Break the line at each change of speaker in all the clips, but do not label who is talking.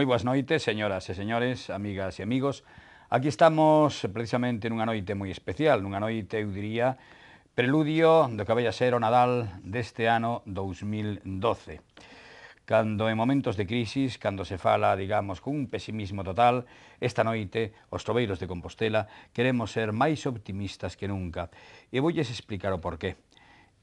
Moi boas noites, señoras e señores, amigas e amigos. Aquí estamos precisamente nunha noite moi especial, nunha noite, eu diría, preludio do que vai a ser o Nadal deste ano 2012. Cando en momentos de crisis, cando se fala, digamos, cun pesimismo total, esta noite, os troveiros de Compostela, queremos ser máis optimistas que nunca. E voulles explicar o porqué.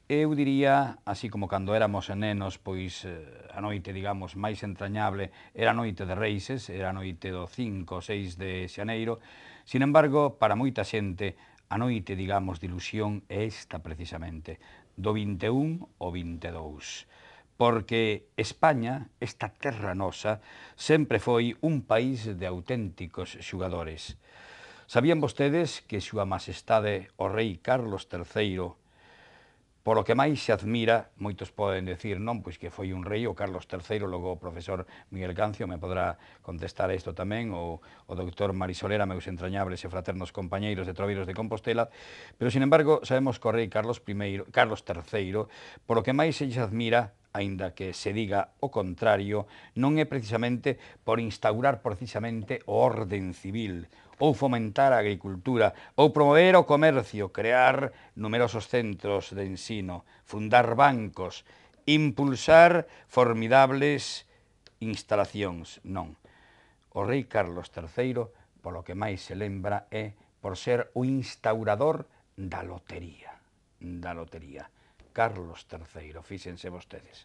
Eu diría, así como cando éramos nenos, pois eh, a noite, digamos, máis entrañable era a noite de Reises, era a noite do 5 ou 6 de Xaneiro. Sin embargo, para moita xente, a noite, digamos, de ilusión é esta precisamente, do 21 ao 22 porque España, esta terra nosa, sempre foi un país de auténticos xugadores. Sabían vostedes que súa majestade o rei Carlos III Polo que máis se admira, moitos poden decir, non, pois que foi un rei, o Carlos III, logo o profesor Miguel Cancio me podrá contestar a isto tamén, o, o doctor Marisolera, meus entrañables e fraternos compañeiros de Troveiros de Compostela, pero, sin embargo, sabemos que o rei Carlos, I, Carlos III, polo que máis se admira, aínda que se diga o contrario, non é precisamente por instaurar precisamente o orden civil, ou fomentar a agricultura, ou promover o comercio, crear numerosos centros de ensino, fundar bancos, impulsar formidables instalacións. Non. O rei Carlos III, polo que máis se lembra, é por ser o instaurador da lotería. Da lotería. Carlos III, fíxense vostedes.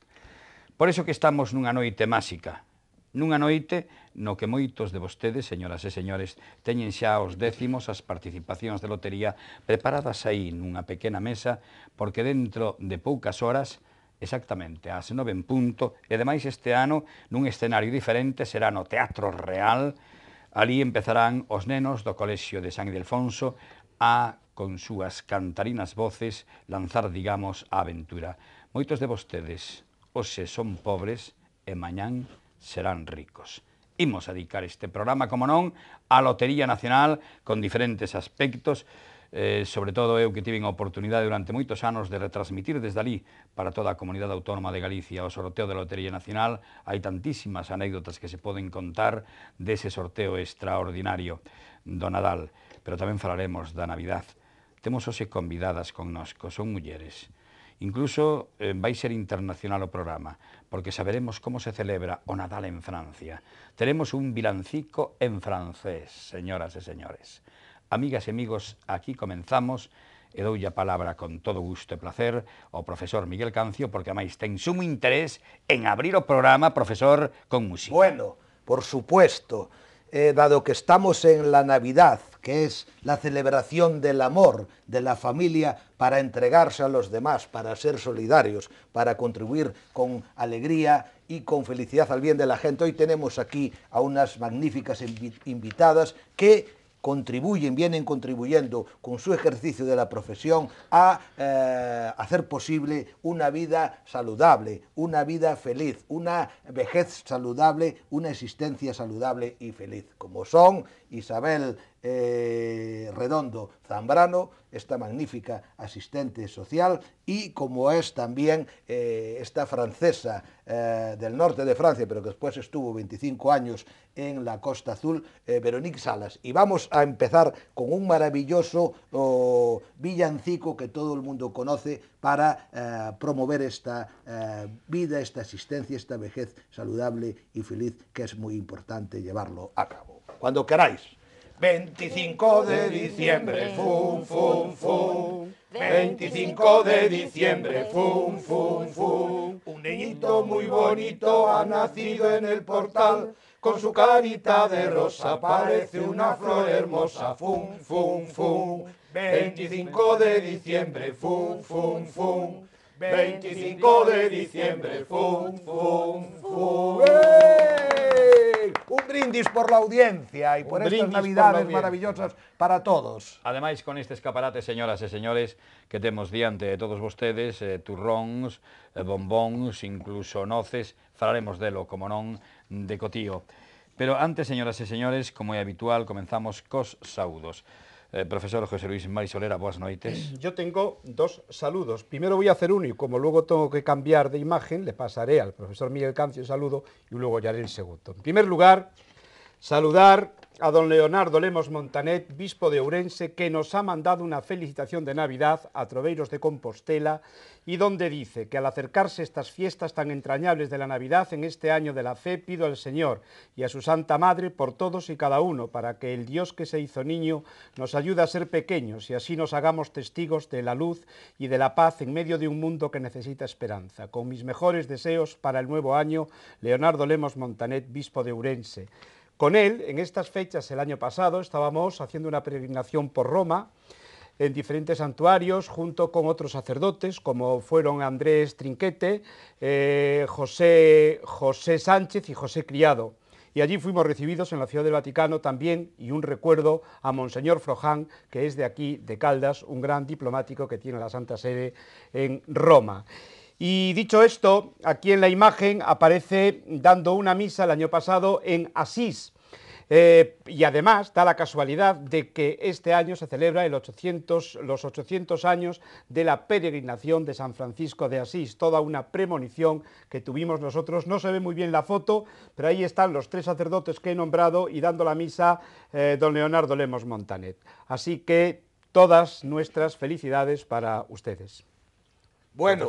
Por iso que estamos nunha noite máxica, nunha noite no que moitos de vostedes, señoras e señores, teñen xa os décimos as participacións de lotería preparadas aí nunha pequena mesa, porque dentro de poucas horas, exactamente ás 9 en punto, e ademais este ano nun escenario diferente será no Teatro Real, ali empezarán os nenos do Colexio de San Ildefonso a, con súas cantarinas voces, lanzar, digamos, a aventura. Moitos de vostedes, hoxe son pobres e mañán serán ricos. Imos a dedicar este programa, como non, a Lotería Nacional con diferentes aspectos, eh, sobre todo eu que tive a oportunidade durante moitos anos de retransmitir desde ali para toda a comunidade autónoma de Galicia o sorteo da Lotería Nacional, hai tantísimas anécdotas que se poden contar dese sorteo extraordinario do Nadal, pero tamén falaremos da Navidad. Temos hoxe convidadas connosco, son mulleres, Incluso eh, vai ser internacional o programa, porque saberemos como se celebra o Nadal en Francia. Teremos un vilancico en francés, señoras e señores. Amigas e amigos, aquí comenzamos e doulle a palabra con todo gusto e placer ao profesor Miguel Cancio, porque máis ten sumo interés en abrir o programa, profesor, con música. Bueno, por supuesto. Eh, dado que estamos en la Navidad, que
es la celebración del amor de la familia para entregarse a los demás, para ser solidarios, para contribuir con alegría y con felicidad al bien de la gente. Hoy tenemos aquí a unas magníficas invitadas que contribuyen, vienen contribuyendo con su ejercicio de la profesión a eh, hacer posible una vida saludable, una vida feliz, una vejez saludable, una existencia saludable y feliz, como son Isabel eh, redondo Zambrano, esta magnífica asistente social, y como es también eh, esta francesa eh, del norte de Francia, pero que después estuvo 25 años en la Costa Azul, Veronique Salas. Y vamos a empezar con un maravilloso oh, villancico que todo el mundo conoce para promover esta vida, esta asistencia, esta vejez saludable y feliz, que es muy importante llevarlo a cabo. Cuando queráis. 25 de diciembre, fum, fum, fum. 25 de diciembre, fum, fum, fum. Un niñito muy bonito ha nacido en el portal, con su carita de rosa parece una flor hermosa, fum, fum, fum. 25 de diciembre, fum, fum, fum. 25 de diciembre, fum, fum, fum. ¡Eh! Un brindis por la audiencia y por estas navidades por maravillosas para todos.
Ademais, con este escaparate, señoras e señores, que temos diante de todos vostedes, eh, turróns, eh, bombóns, incluso noces, falaremos delo, como non, de cotío. Pero antes, señoras e señores, como é habitual, comenzamos cos saudos. Eh, profesor José Luis Marisolera, buenas noches. Eh,
yo tengo dos saludos. Primero voy a hacer uno y como luego tengo que cambiar de imagen, le pasaré al profesor Miguel Cancio el saludo y luego ya haré el segundo. En primer lugar, saludar a don Leonardo Lemos Montanet, bispo de Ourense, que nos ha mandado una felicitación de Navidad a Troveiros de Compostela y donde dice que al acercarse estas fiestas tan entrañables de la Navidad en este año de la fe, pido al Señor y a su Santa Madre por todos y cada uno, para que el Dios que se hizo niño nos ayude a ser pequeños y así nos hagamos testigos de la luz y de la paz en medio de un mundo que necesita esperanza. Con mis mejores deseos para el nuevo año, Leonardo Lemos Montanet, bispo de Ourense. Con él, en estas fechas, el año pasado, estábamos haciendo una peregrinación por Roma, en diferentes santuarios, junto con otros sacerdotes, como fueron Andrés Trinquete, eh, José, José Sánchez y José Criado y allí fuimos recibidos en la Ciudad del Vaticano también, y un recuerdo a Monseñor Froján, que es de aquí, de Caldas, un gran diplomático que tiene la Santa Sede en Roma. Y dicho esto, aquí en la imagen aparece dando una misa el año pasado en Asís, eh, y además da la casualidad de que este año se celebra los 800 años de la peregrinación de San Francisco de Asís, toda una premonición que tuvimos nosotros. No se ve muy bien la foto, pero ahí están los tres sacerdotes que he nombrado y dando la misa eh, don Leonardo Lemos Montanet. Así que todas nuestras felicidades para ustedes.
Bueno,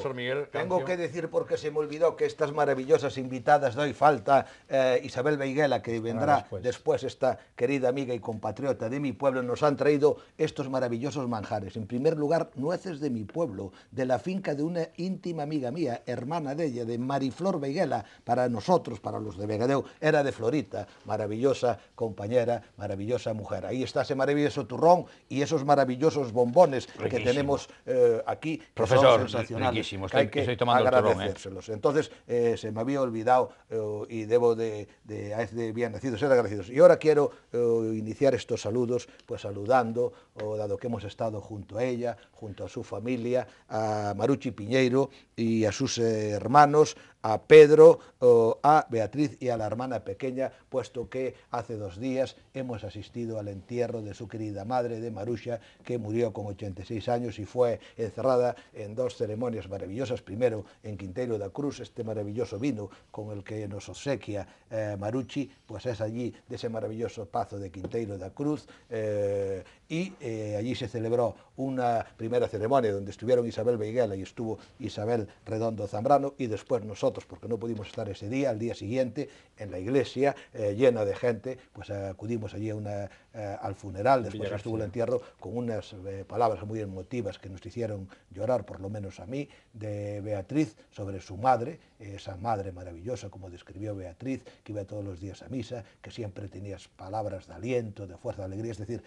tengo que decir porque se me olvidó que estas maravillosas invitadas hay falta eh, Isabel Veiguela, que vendrá pues. después. esta querida amiga y compatriota de mi pueblo, nos han traído estos maravillosos manjares. En primer lugar, nueces de mi pueblo, de la finca de una íntima amiga mía, hermana de ella, de Mariflor Veiguela, para nosotros, para los de Vegadeu, era de Florita, maravillosa compañera, maravillosa mujer. Ahí está ese maravilloso turrón y esos maravillosos bombones que tenemos eh, aquí. Profesor, riquísimos, que ¿eh? agradecérselos. Entonces, eh, se me había olvidado eh, y debo de, este bien nacidos ser agradecidos. Y ahora quiero iniciar estos saludos, pues saludando, oh, dado que hemos estado junto a ella, junto a su familia, a Maruchi Piñeiro y a sus hermanos, a Pedro, oh, a Beatriz y a la hermana pequeña, puesto que hace dos días hemos asistido al entierro de su querida madre, de Marusha, que murió con 86 años y fue encerrada en dos ceremonias memorias maravillosas, primeiro en Quinteiro da Cruz, este maravilloso vino con el que nos obsequia eh, Marucci, pues es allí de ese maravilloso pazo de Quinteiro da Cruz, eh, y eh, allí se celebró una primera ceremonia donde estuvieron Isabel Veiguela y estuvo Isabel Redondo Zambrano y después nosotros, porque no pudimos estar ese día, al día siguiente en la iglesia eh, llena de gente, pues acudimos allí eh, al funeral, después estuvo el entierro con unas palabras muy emotivas que nos hicieron llorar, por lo menos a mí, de Beatriz sobre su madre, esa madre maravillosa como describió Beatriz, que iba todos los días a misa, que siempre tenía palabras de aliento, de fuerza, de alegría, es decir,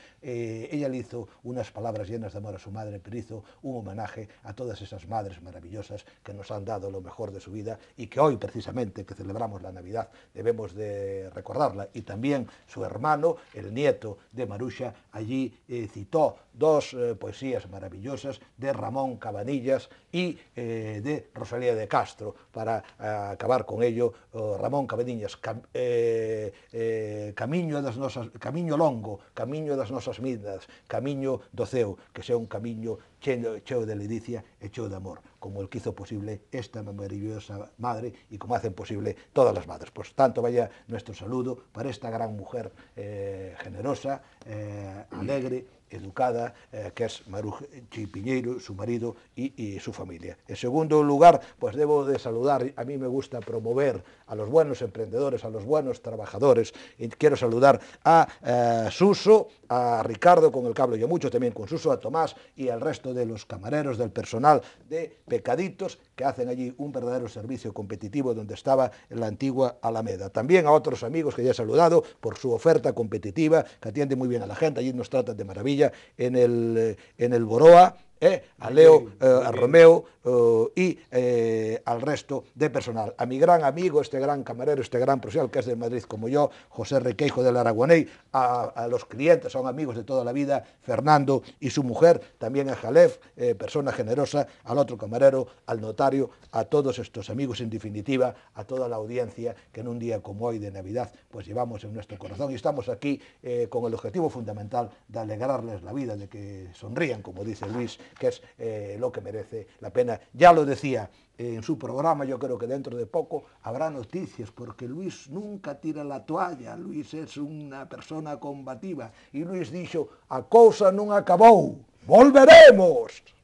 ella le hizo unas palabras llenas de amor a su madre, pero hizo un homenaje a todas esas madres maravillosas que nos han dado lo mejor de su vida y que hoy precisamente que celebramos la Navidad debemos de recordarla. Y también su hermano, el nieto de Marusha, allí eh, citó dos eh, poesías maravillosas de Ramón Cabanillas y eh, de Rosalía de Castro. Para acabar con ello, oh, Ramón Cabanillas, Camino a das nosas, Camino Longo, a las Nosas Midas, estradas, camiño do ceo, que sea un camiño cheo, cheo de ledicia e cheo de amor, como el que hizo posible esta maravillosa madre e como hacen posible todas as madres. Por tanto, vaya nuestro saludo para esta gran mujer eh, generosa, eh, alegre, educada, eh, que es Maruchi Piñeiro, su marido y, su familia. En segundo lugar, pues debo de saludar, a mí me gusta promover a los buenos emprendedores, a los buenos trabajadores, y quiero saludar a eh, Suso, a Ricardo, con el que hablo yo mucho, también con Suso, a Tomás y al resto de los camareros, del personal de Pecaditos, que hacen allí un verdadero servicio competitivo donde estaba la antigua Alameda. También a otros amigos que ya he saludado por su oferta competitiva, que atiende muy bien a la gente, allí nos tratan de maravilla Sevilla en el, en el Boroa, eh, a Leo, eh, a Romeo eh, y al resto de personal. A mi gran amigo, este gran camarero, este gran profesional que es de Madrid como yo, José Requeijo del Araguaney, a, a, los clientes, son amigos de toda la vida, Fernando y su mujer, también a Jalef, persona generosa, al otro camarero, al notario, a todos estos amigos, en definitiva, a toda la audiencia que en un día como hoy de Navidad pues llevamos en nuestro corazón y estamos aquí con el objetivo fundamental de alegrarles la vida, de que sonrían, como dice Luis que es eh, lo que merece la pena. Ya lo decía eh, en su programa, yo creo que dentro de poco habrá noticias, porque Luis nunca tira la toalla, Luis es una persona combativa, y Luis dixo, a cousa non acabou, volveremos.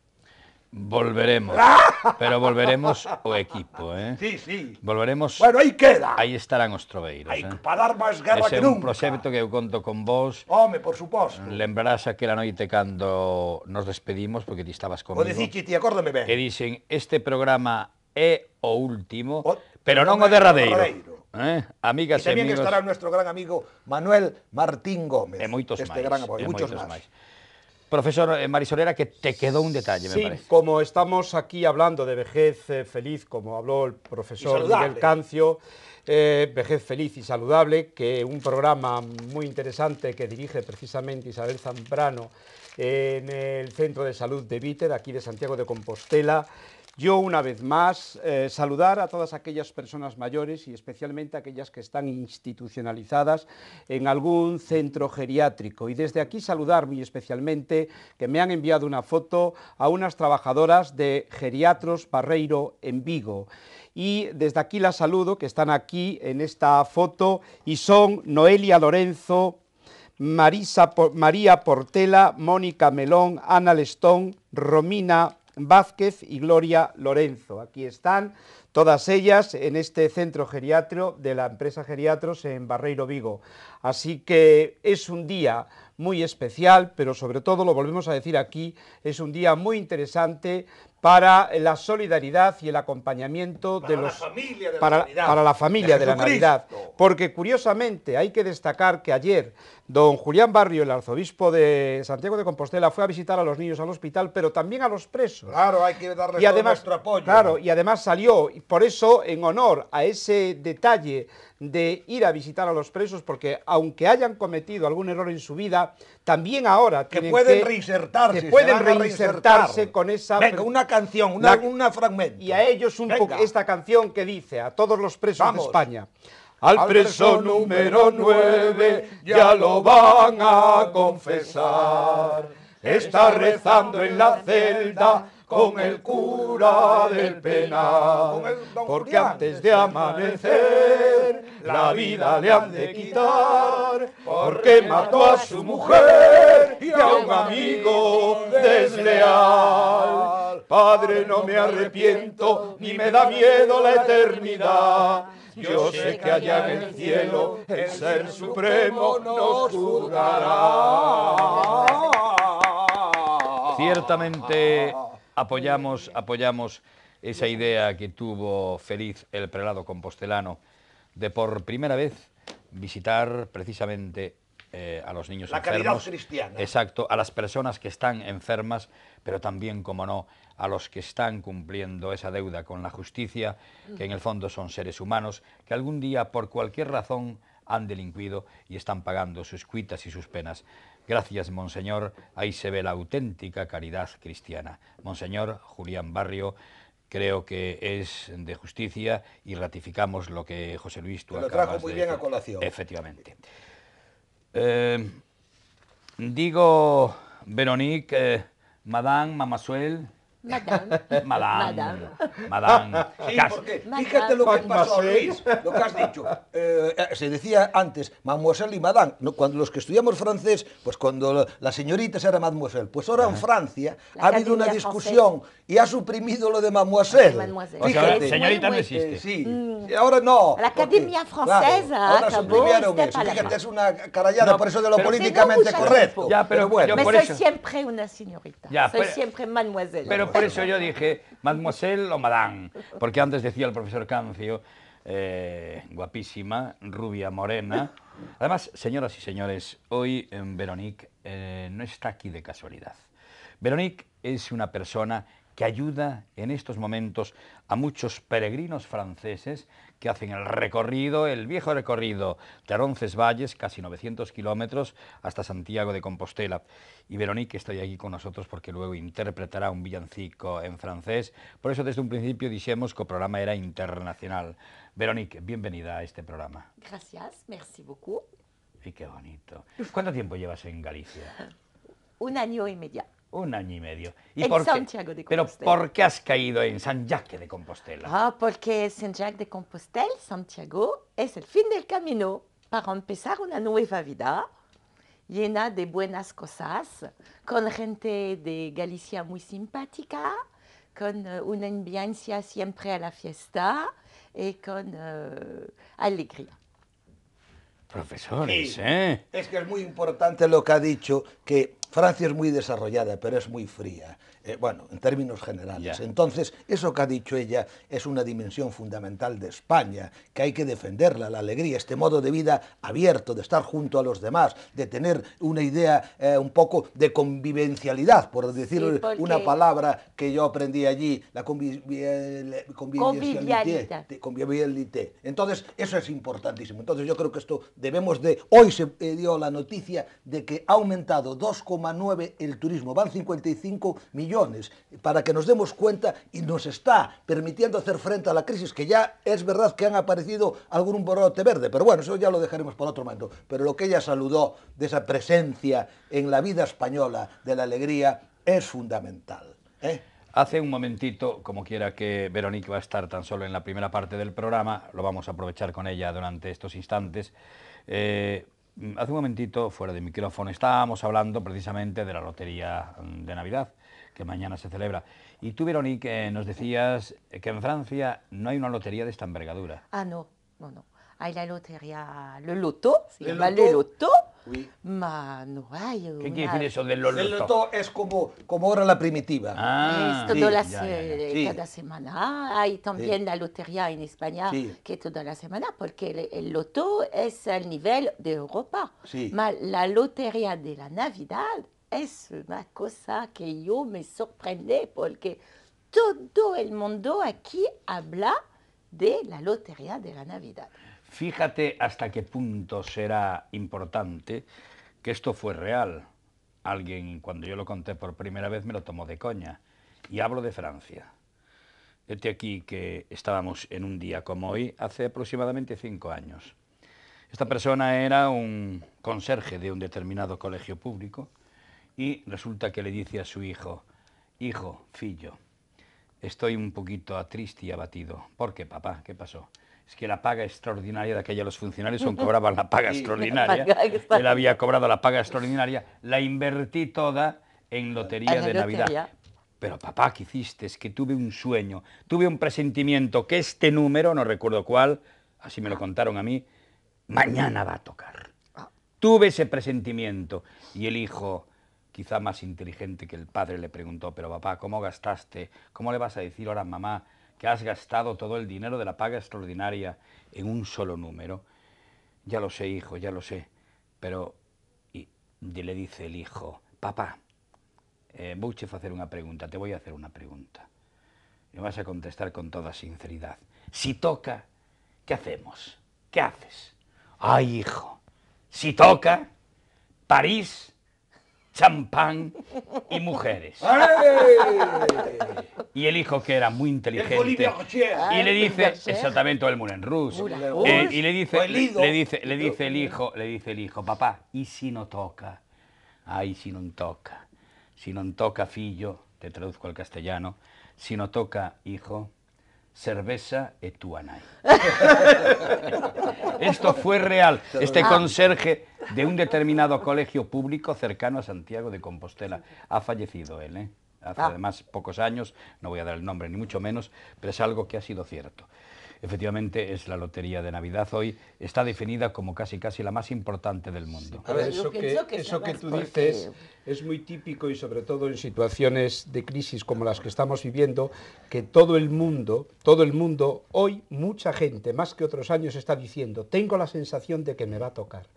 Volveremos. Pero volveremos o equipo, eh? Sí, sí. Volveremos. Bueno, aí queda. Aí estarán os troveiros, aí, eh? Para
dar máis
guerra Ese que nunca.
Ese é un proxecto que eu conto con vos. Home, por suposto. Lembrarás aquela noite cando nos despedimos, porque ti estabas comigo. O dicir, ti, acórdame ben. Que dicen, este programa é o último, o, pero non o derradeiro. Eh? Amigas e, e tamén amigos. que estará
nuestro gran amigo Manuel Martín Gómez. E moitos
este Gran apoio, e moitos máis. Profesor eh, Marisolera, que te quedó un detalle, me parece.
como estamos aquí hablando de vejez eh, feliz, como habló el profesor Miguel Cancio, eh, Vejez Feliz y Saludable, que un programa muy interesante que dirige precisamente Isabel Zambrano en el Centro de Salud de Víter, aquí de Santiago de Compostela, yo una vez más eh, saludar a todas aquellas personas mayores y especialmente aquellas que están institucionalizadas en algún centro geriátrico. Y desde aquí saludar muy especialmente que me han enviado una foto a unas trabajadoras de Geriatros Parreiro en Vigo. Y desde aquí las saludo que están aquí en esta foto y son Noelia Lorenzo, Marisa, María Portela, Mónica Melón, Ana Lestón, Romina Vázquez y Gloria Lorenzo. Aquí están todas ellas en este centro geriátrico de la empresa Geriatros en Barreiro Vigo. Así que es un día muy especial, pero sobre todo, lo volvemos a decir aquí, es un día muy interesante para la solidaridad y el acompañamiento de los
para, la para la familia de, la Navidad,
porque curiosamente hay que destacar que ayer don Julián Barrio, el arzobispo de Santiago de Compostela, fue a visitar a los niños al hospital, pero también a los presos.
Claro, hay que darles y además, nuestro apoyo. Claro,
y además salió, por eso en honor a ese detalle de ir a visitar a los presos, porque aunque hayan cometido algún error en su vida, también ahora que pueden que, reinsertarse, pueden reinsertarse con esa una canción, una, fragmento. Y a ellos un poco esta canción que dice a todos los presos de España. Al preso número 9 ya lo van a confesar. Está rezando en la celda con el cura del penal, porque antes de amanecer la vida le han de quitar, porque mató a su mujer y a un amigo desleal. Padre, no me arrepiento, ni me da miedo la eternidad. Yo sé que allá en el cielo el Ser Supremo nos juzgará.
Ciertamente Apoyamos, apoyamos esa idea que tuvo feliz el prelado compostelano de por primera vez visitar precisamente eh, a los niños enfermos. La cristiana. Exacto, a las personas que están enfermas, pero también, como no, a los que están cumpliendo esa deuda con la justicia, que en el fondo son seres humanos, que algún día, por cualquier razón, han delinquido y están pagando sus cuitas y sus penas. Gracias, Monseñor, ahí se ve la auténtica caridad cristiana. Monseñor Julián Barrio, creo que es de justicia y ratificamos lo que José Luis tú decir. lo trajo muy bien a colación. Efectivamente. Eh, digo, Veronique, eh, Madame, Mamasuel.
Madame. Madame.
Madame. Ah,
sí, fíjate lo que pasó, Luis, lo que has dicho. Eh, eh, se decía antes, mademoiselle y madame. Cuando los que estudiamos francés, pues cuando la señorita era mademoiselle. Pues ahora en Francia ha habido una discusión y ha suprimido lo de mademoiselle. mademoiselle. O sea, señorita no existe. sí. Mm. Y Ahora no. La Academia
Francesa claro, ah, ahora
suprimieron eso. Fíjate, es una carallada, por eso de lo políticamente correcto. Ya, pero, bueno. Yo Me
soy
siempre una señorita. Ya, soy siempre mademoiselle. Pero por eso yo dije,
mademoiselle o madame, porque antes decía el profesor Cancio, eh, guapísima, rubia, morena. Además, señoras y señores, hoy eh, Veronique eh, no está aquí de casualidad. Veronique es una persona que ayuda en estos momentos a muchos peregrinos franceses que hacen el recorrido, el viejo recorrido de Valles, casi 900 kilómetros, hasta Santiago de Compostela. Y Veronique está aquí con nosotros porque luego interpretará un villancico en francés. Por eso desde un principio dijimos que el programa era internacional. Veronique, bienvenida a este programa.
Gracias, merci beaucoup.
Y qué bonito. ¿Cuánto tiempo llevas en Galicia? Un año y medio. Un año y medio. ¿Y por qué? de Compostela. Pero ¿por qué has caído en San Jacques
de Compostela? Ah, porque San Jacques de Compostela, Santiago, es el fin del camino para empezar una nueva vida llena de buenas cosas, con gente de Galicia muy simpática, con eh, una ambiencia siempre a la fiesta y con eh, alegría. Profesores,
¿eh? Es que es muy importante lo que ha dicho, que Francia es muy desarrollada, pero es muy fría, eh, bueno, en términos generales. Entonces, eso que ha dicho ella es una dimensión fundamental de España, que hay que defenderla, la alegría, este modo de vida abierto, de estar junto a los demás, de tener una idea eh, un poco de convivencialidad, por decir una palabra que yo aprendí allí, la convivialidad. Entonces, eso es importantísimo. Entonces, yo creo que esto debemos de... Hoy se eh, dio la noticia de que ha aumentado 2, 9 el turismo, van 55 millones, para que nos demos cuenta y nos está permitiendo hacer frente a la crisis, que ya es verdad que han aparecido algún borrote verde, pero bueno, eso ya lo dejaremos para otro momento. Pero lo que ella saludó de esa presencia en la vida española de la alegría es fundamental.
¿eh? Hace un momentito, como quiera que Verónica va a estar tan solo en la primera parte del programa, lo vamos a aprovechar con ella durante estos instantes, eh, Mm, hace un momentito, fuera de micrófono, estábamos hablando precisamente de la lotería mm, de Navidad, que mañana se celebra. Y tú, Veronique, eh, nos decías que en Francia no hay una lotería de esta envergadura.
Ah, no, no, no. Hay la lotería, le loto, se llama le loto, ¿Qué quiere eso del loto El loto es como, como ahora la primitiva.
Ah, es eh,
semana. Hay también la lotería en España que toda la semana, porque el, loto es el nivel de Europa. la lotería de la Navidad es una cosa que yo me sorprende porque todo el mundo aquí habla de la lotería de la Navidad.
Fíjate hasta qué punto será importante que esto fue real. Alguien, cuando yo lo conté por primera vez, me lo tomó de coña. Y hablo de Francia. Vete aquí que estábamos en un día como hoy, hace aproximadamente cinco años. Esta persona era un conserje de un determinado colegio público y resulta que le dice a su hijo, hijo, fillo, estoy un poquito triste y abatido. ¿Por qué, papá? ¿Qué pasó? es que la paga extraordinaria de aquella los funcionarios son cobraban la paga extraordinaria. Él había cobrado la paga extraordinaria, la invertí toda en lotería de Navidad. Pero papá, ¿qué hiciste? Es que tuve un sueño, tuve un presentimiento que este número, no recuerdo cuál, así me lo contaron a mí, mañana va a tocar. Tuve ese presentimiento. Y el hijo, quizá más inteligente que el padre, le preguntó, pero papá, ¿cómo gastaste? ¿Cómo le vas a decir ahora a mamá que has gastado todo el dinero de la paga extraordinaria en un solo número. Ya lo sé, hijo, ya lo sé. Pero, y, le dice el hijo, papá, eh, hacer una pregunta, te voy a hacer una pregunta. me vas a contestar con toda sinceridad. Si toca, ¿qué hacemos? ¿Qué haces? Ay, hijo, si toca, París champán y mujeres. y el hijo, que era muy inteligente, ah,
eh, y le dice, exactamente,
el en ruso, y le dice, le, dice, le dice el hijo, le dice el hijo, papá, ¿y si no toca? Ay, si no toca, si no toca, fillo, te traduzco al castellano, si no toca, hijo, cerveza etuanay. Esto fue real. Este ah. conserje de un determinado colegio público cercano a Santiago de Compostela ha fallecido él, ¿eh? hace ah. además pocos años, no voy a dar el nombre ni mucho menos, pero es algo que ha sido cierto. Efectivamente, es la lotería de Navidad hoy, está definida como casi casi la más importante del mundo. eso que, eso
que tú dices es muy típico y sobre todo en situaciones de crisis como las que estamos viviendo, que todo el mundo, todo el mundo, hoy mucha gente, más que otros años, está diciendo, tengo la sensación de que me va a tocar.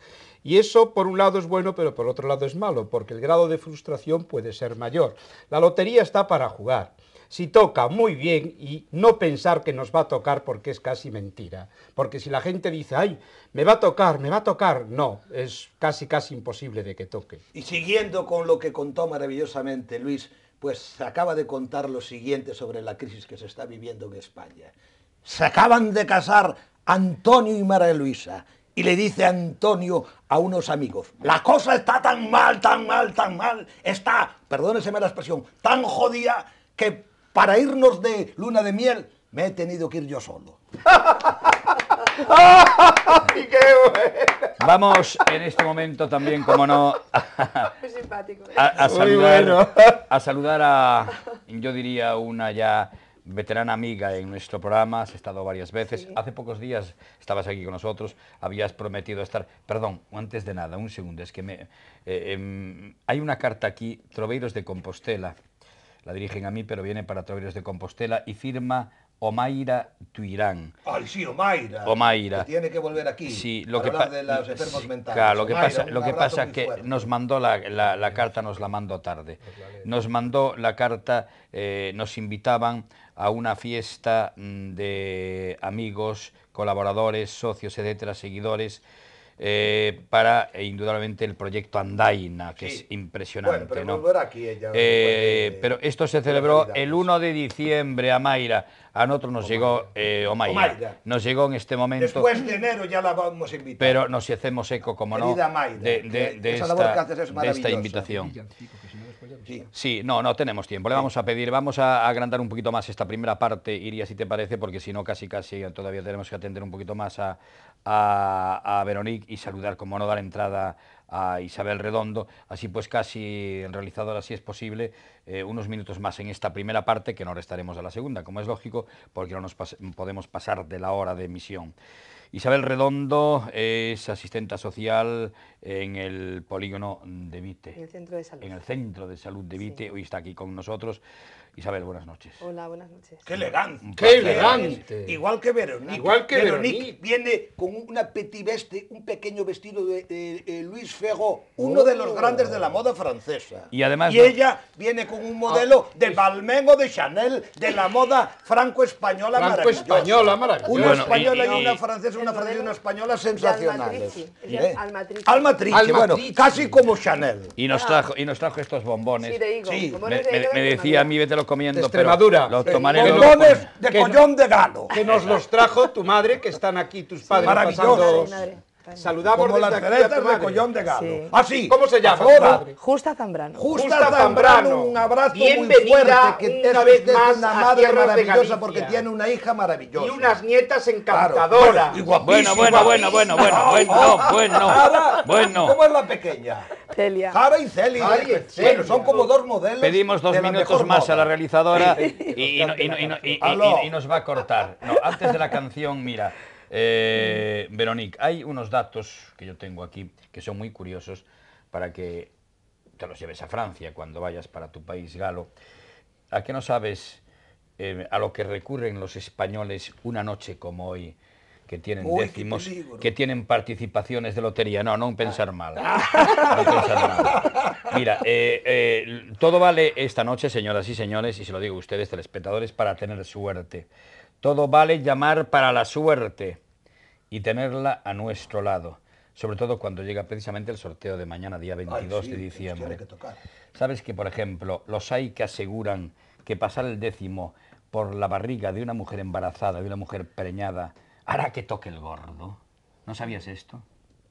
Y eso por un lado es bueno, pero por otro lado es malo, porque el grado de frustración puede ser mayor. La lotería está para jugar si toca muy bien y no pensar que nos va a tocar porque es casi mentira. Porque si la gente dice, ay, me va a tocar, me va a tocar, no, es casi, casi imposible de que toque.
Y siguiendo con lo que contó maravillosamente Luis, pues se acaba de contar lo siguiente sobre la crisis que se está viviendo en España. Se acaban de casar Antonio y María Luisa. Y le dice Antonio a unos amigos, la cosa está tan mal, tan mal, tan mal, está, perdónese la expresión, tan jodida que para irnos de luna de miel,
me he tenido que ir yo solo. Vamos en este momento también, como no, ¿eh? a, saludar, a yo diría, una ya veterana amiga en nuestro programa, has estado varias veces, hace pocos días estabas aquí con nosotros, habías prometido estar, perdón, antes de nada, un segundo, es que me, eh, em, hay una carta aquí, Troveiros de Compostela, la dirigen a mí, pero viene para Torres de Compostela y firma Omaira Tuirán. Ay, sí,
Omaira. Omaira. tiene que volver aquí. Sí, lo que de los enfermos mentales. lo que pasa, lo que pasa es
que nos mandó la, carta, nos la mandó tarde. Pues nos mandó la carta, eh, nos invitaban a una fiesta mm, de amigos, colaboradores, socios, etcétera, seguidores eh, para e indudablemente el proyecto Andaina, que es impresionante. pero, ¿no? Eh, pero esto se celebró el 1 de diciembre a Mayra. A nosotros nos llegó eh, Omaira. Nos llegó en este momento. Después
de enero ya la vamos a invitar.
Pero nos hacemos eco, como no, de, de, esta invitación. Sí. no, no tenemos tiempo. Le vamos a pedir, vamos a agrandar un poquito más esta primera parte, Iria, si te parece, porque si no, casi, casi todavía tenemos que atender un poquito más a, a, Veronique y saludar, como no dar entrada a Isabel Redondo. Así pues, casi realizador si es posible, eh, unos minutos más en esta primera parte, que no restaremos a la segunda, como es lógico, porque no nos podemos pasar de la hora de emisión. Isabel Redondo es asistenta social en el polígono de Vite. En el centro de salud. En el centro de salud de Vite. Hoy está aquí con nosotros. Isabel, buenas noches. Hola, buenas noches. ¡Qué elegante! ¡Qué elegante!
Igual que Veronique. Igual que Veronique. viene con una petit veste, un pequeño vestido de Luis Fego, oh. uno de los grandes de la moda francesa. Y además... Y ella viene con un modelo ah. de Balmengo de Chanel, de la moda franco-española franco española
maravillosa. Una española y, una
francesa, una francesa y una española sensacionales. Al matrice. Almatrici, bueno,
casi como Chanel. Y nos ah. trajo, y nos trajo estos bombones. Sí, de higo. Sí. Me, decía a mí, vete lo comiendo. De Extremadura. Pero los eh, tomaremos
de collón de galo. Que nos los
trajo tu madre, que están aquí tus padres. Maravilloso. Saludamos como la de Así. Ah, ¿Cómo se llama?
Justa Zambrano. Justa,
Zambrano. Un abrazo Bienvenida muy fuerte. Que una vez más una madre maravillosa porque tiene
una hija maravillosa. Y unas nietas encantadoras. Bueno, bueno, bueno, bueno, bueno, ¿Cómo es la pequeña? Celia. Jara y Celia. Bueno, son
como dos modelos. Pedimos dos minutos más a la realizadora y, nos va a cortar. antes de la canción, mira. Eh, Veronique, hay unos datos que yo tengo aquí que son muy curiosos para que te los lleves a Francia cuando vayas para tu país galo. ¿A qué no sabes eh, a lo que recurren los españoles una noche como hoy? que tienen décimos, que tienen participaciones de lotería. No, no pensar ah. mal. pensar mal. Mira, eh, eh, todo vale esta noche, señoras y señores, y se lo digo a ustedes, telespectadores, para tener suerte. Todo vale llamar para la suerte y tenerla a nuestro lado, sobre todo cuando llega precisamente el sorteo de mañana, día 22 de pues diciembre. Sabes que, por ejemplo, los hay que aseguran que pasar el décimo por la barriga de una mujer embarazada, de una mujer preñada, hará que toque el gordo. ¿No sabías esto?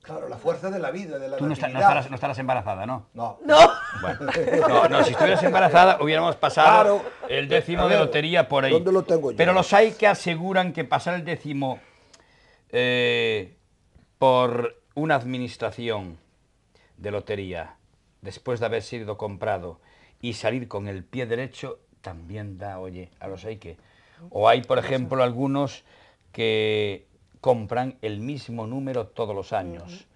Claro, la fuerza de la vida, de la Tú no, estarás,
embarazada, ¿no? No. No. Bueno, si estuvieras embarazada hubiéramos pasado el décimo de lotería por ahí. ¿Dónde lo tengo yo? Pero los hay que aseguran que pasar el décimo eh, por una administración de lotería después de haber sido comprado y salir con el pie derecho también da, oye, a los hay que... O hay, por ejemplo, algunos que compran el mismo número todos los años.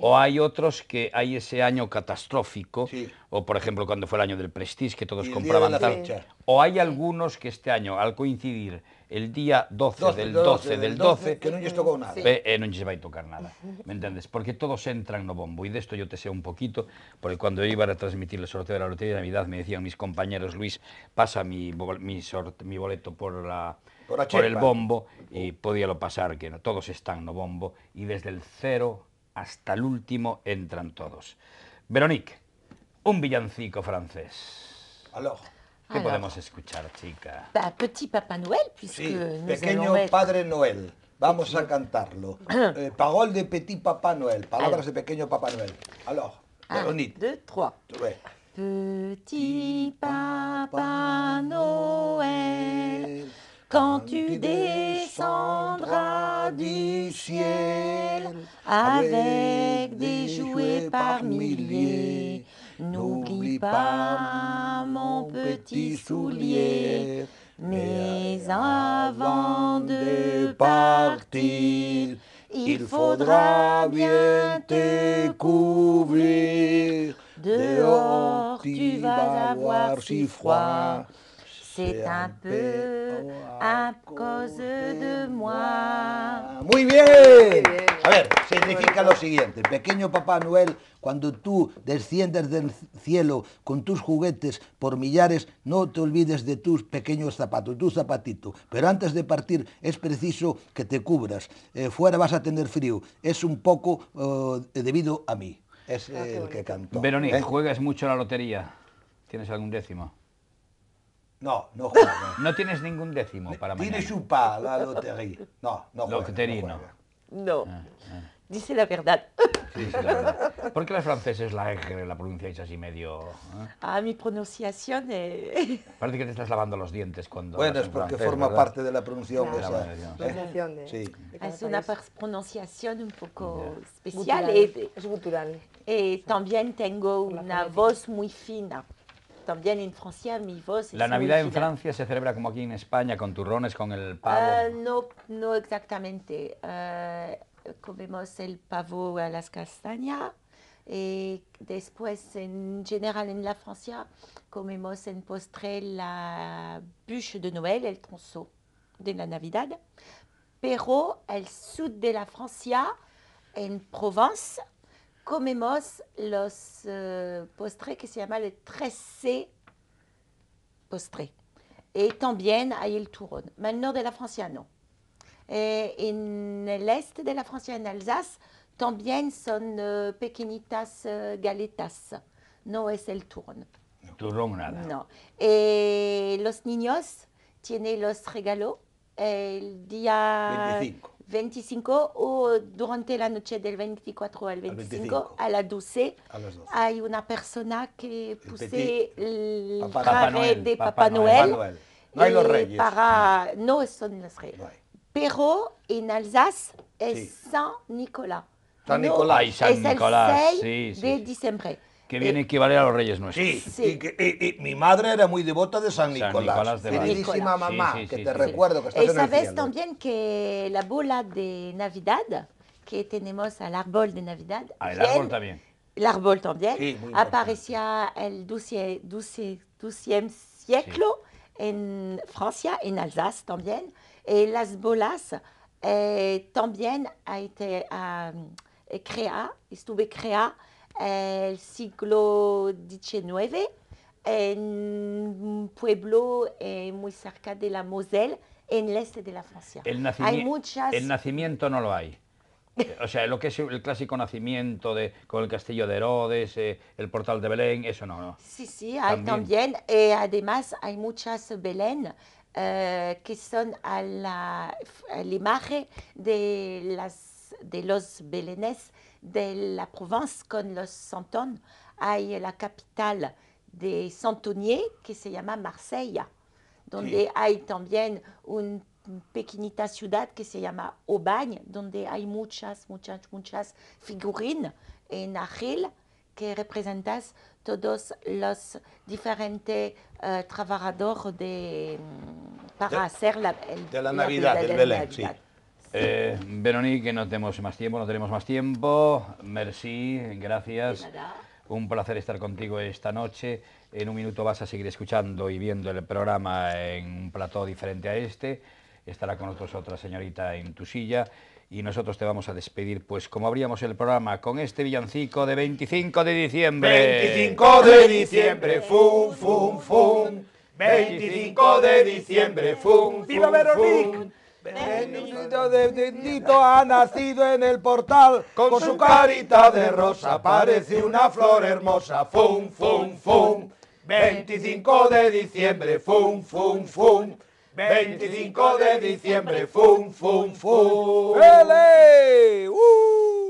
O hay otros que hay ese año catastrófico, o por ejemplo cuando fue el año del Prestige, que todos compraban tal. O hay algunos que este año, al coincidir el día 12, del 12, del 12, que no les tocó nada. Eh, no les va a tocar nada, me entiendes?, Porque todos entran no bombo, Y de esto yo te sé un poquito, porque cuando yo iba a transmitir el sorteo de la Lotería de Navidad, me decían mis compañeros, Luis, pasa mi, mi, mi boleto por la por, el bombo y podíalo pasar, que no, todos están no bombo, y desde el cero hasta el último entran todos. Veronique, un villancico francés. Alors. ¿Qué podemos escuchar, chica?
petit Papa Noël, puisque pequeño Padre Noel.
Vamos a cantarlo. Eh, Pagol de petit Papa Noël. Palabras de pequeño Papa Noel. Alors, Veronique. Un, deux,
Petit Papa Noël. Quand tu descendras du ciel avec des jouets par milliers, n'oublie pas mon petit soulier. Mais avant
de partir, il faudra bien te couvrir. Dehors, tu vas avoir si froid un
de moi. Muy bien.
A ver, significa lo siguiente. Pequeño Papá Noel, cuando tú desciendes del cielo con tus juguetes por millares, no te olvides de tus pequeños zapatos, tu zapatito. Pero antes de partir es preciso que te cubras. Eh, fuera vas a tener frío. Es un poco eh, debido a mí.
Es ah, el que canta Verónica, ¿Eh? ¿juegas mucho a la lotería? ¿Tienes algún décimo? No, no No tienes ningún décimo para mañana. Tienes un la lotería. No, no Lotería, no. No. Ah, ah.
Dice la verdad. Sí,
la verdad. ¿Por qué los franceses la en la pronunciáis así medio...? Ah,
ah mi pronunciación es... Eh.
Parece que te estás lavando los dientes cuando... Bueno, es porque forma parte de la
pronunciación. la pronunciación ¿eh? sí. es una pronunciación un poco especial. Y, eh, es gutural. Y también tengo una voz muy fina. También La Navidad en Francia
se celebra como aquí en España, con turrones, con el
pavo. Ah, no, no exactamente. Ah, comemos el pavo a las castañas. Y eh, después, en general, en la Francia, comemos en postre la bûche de Noël, el tronzo de la Navidad. Pero el sur de la Francia, en Provence, comemos los eh, postres que se llama el 13 postre. Y también hay el turón. Maintenant de la Francia no. Eh, en el este de la Francia, en Alsace, también son eh, pequeñitas galetas. No es el turrón.
No. nada.
No. los niños tienen los regalos el día 25 ou durant la noche del 24 al 25, à la douce, il y a une personne qui a persona que puse de papa Noël. Noel. Noel. No hay eh, los reyes. Para... son los reyes. No en Alsace c'est Saint San Nicolás.
San Nicolás. Saint San 6 sí, de que viene a equivaler a los Reyes Nuestros.
Y, mi madre era muy devota de San Nicolás. San Nicolás de Queridísima mamá, que te recuerdo que estás ¿Y sabes
también que la bola de Navidad que tenemos al árbol de Navidad. Ah, el árbol también. El árbol también. aparecía el 12, 12, siglo en Francia, en Alsace también. Y eh, las bolas eh, también a été, um, a, estuve creada el siglo XIX en un pueblo eh, muy cerca de la Moselle, en el este de la Francia. El, hay muchas... el
nacimiento no lo hay. O sea, lo que es el clásico nacimiento de, con el castillo de Herodes, eh, el portal de Belén, eso no, no.
Sí, sí, hay también, Y eh, además hay muchas Belén que son a la, imagen de, las, de los belenes de la Provence con los santones, Hay la capital de Santonier que se llama Marsella, donde hay también una pequeñita ciudad que se llama Aubagne, donde hay muchas, muchas, muchas figurines en argil que representan todos los diferentes euh, trabajadores de, euh, para hacer la, de la, Navidad, del Belén.
Eh, Veronique, no tenemos más tiempo, no tenemos más tiempo. Merci, gracias. Un placer estar contigo esta noche. En un minuto vas a seguir escuchando y viendo el programa en un plató diferente a este. Estará con nosotros otra señorita en tu silla. Y nosotros te vamos a despedir, pues como abríamos el programa, con este villancico de 25 de diciembre. 25 de
diciembre, fum, fum, fum. 25 de diciembre, fum, fum, ¡Viva Veronique!
Bendito
de bendito ha nacido en el portal, con su carita de rosa parece una flor hermosa. Fum, fum, fum. 25 de diciembre, fum, fum, fum. 25 de diciembre, fum, fum, fum. Uh!